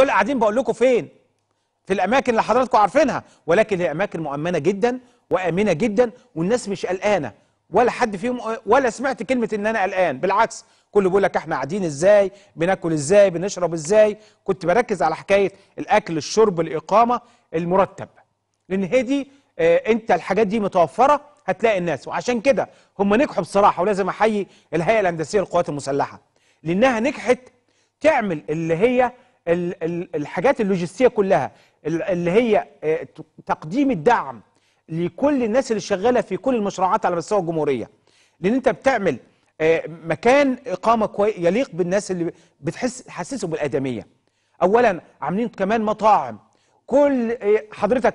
دول قاعدين بقول لكم فين في الاماكن اللي حضراتكم عارفينها ولكن هي اماكن مؤمنه جدا وامنه جدا والناس مش قلقانه ولا حد فيهم ولا سمعت كلمه ان انا قلقان بالعكس كله بيقول لك احنا قاعدين ازاي بناكل ازاي بنشرب ازاي كنت بركز على حكايه الاكل الشرب الاقامه المرتب لان هي دي اه انت الحاجات دي متوفره هتلاقي الناس وعشان كده هم نجحوا بصراحه ولازم احيي الهيئه الهندسيه للقوات المسلحه لانها نجحت تعمل اللي هي الحاجات اللوجستيه كلها اللي هي آه، تقديم الدعم لكل الناس اللي شغاله في كل المشروعات على مستوى الجمهوريه لان انت بتعمل آه، مكان اقامه كويس يليق بالناس اللي بتحس حسسه بالادميه اولا عاملين كمان مطاعم كل آه، حضرتك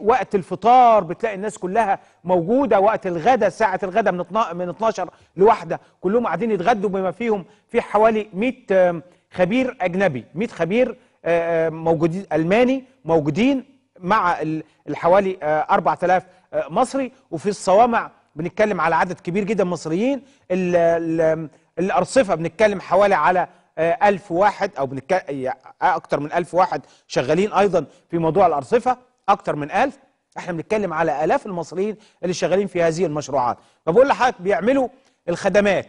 وقت الفطار بتلاقي الناس كلها موجوده وقت الغدا ساعه الغدا من 12 لوحده كلهم قاعدين يتغدوا بما فيهم في حوالي 100 خبير اجنبي 100 خبير آه، آه، موجودين الماني موجودين مع حوالي 4000 آه، مصري وفي الصوامع بنتكلم على عدد كبير جدا مصريين الارصفه بنتكلم حوالي على ألف واحد أو اكثر أكتر من ألف واحد شغالين أيضا في موضوع الأرصفة أكتر من ألف احنا بنتكلم على آلاف المصريين اللي شغالين في هذه المشروعات فبقول لحضرتك بيعملوا الخدمات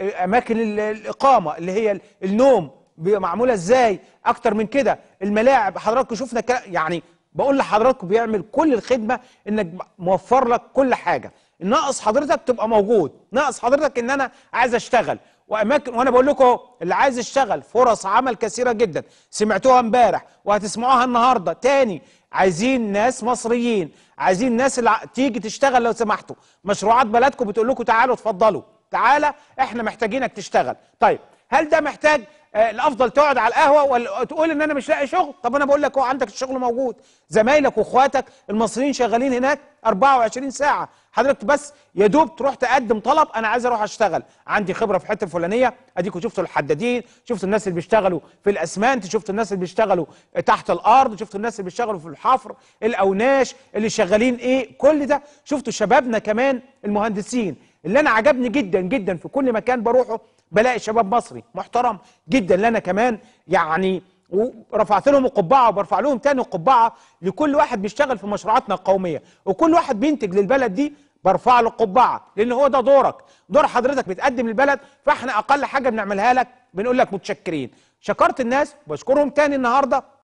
اماكن الاقامه اللي هي النوم معموله ازاي اكتر من كده الملاعب حضراتكم شفنا يعني بقول لحضراتكم بيعمل كل الخدمه انك موفر لك كل حاجه ناقص حضرتك تبقى موجود ناقص حضرتك ان انا عايز اشتغل واماكن وانا بقول لكم اللي عايز يشتغل فرص عمل كثيره جدا سمعتوها امبارح وهتسمعوها النهارده تاني عايزين ناس مصريين عايزين ناس اللي تيجي تشتغل لو سمحتوا مشروعات بلدكم بتقول لكم تعالوا اتفضلوا تعالى احنا محتاجينك تشتغل طيب هل ده محتاج آه، الافضل تقعد على القهوه ولا تقول ان انا مش لاقي شغل طب انا بقول لك هو عندك الشغل موجود زمايلك واخواتك المصريين شغالين هناك 24 ساعه حضرتك بس يا دوب تروح تقدم طلب انا عايز اروح اشتغل عندي خبره في الحته الفلانيه اديكوا شفتوا الحدادين شفتوا الناس اللي بيشتغلوا في الاسمنت شفتوا الناس اللي بيشتغلوا تحت الارض شفتوا الناس اللي بيشتغلوا في الحفر الاوناش اللي شغالين ايه كل ده شفتوا شبابنا كمان المهندسين اللي انا عجبني جدا جدا في كل مكان بروحه بلاقي شباب مصري محترم جدا لنا كمان يعني ورفعت لهم القبعه وبرفع لهم تاني القبعه لكل واحد بيشتغل في مشروعاتنا القوميه وكل واحد بينتج للبلد دي برفع له القبعه لان هو ده دورك دور حضرتك بتقدم للبلد فاحنا اقل حاجه بنعملها لك بنقول لك متشكرين شكرت الناس بشكرهم تاني النهارده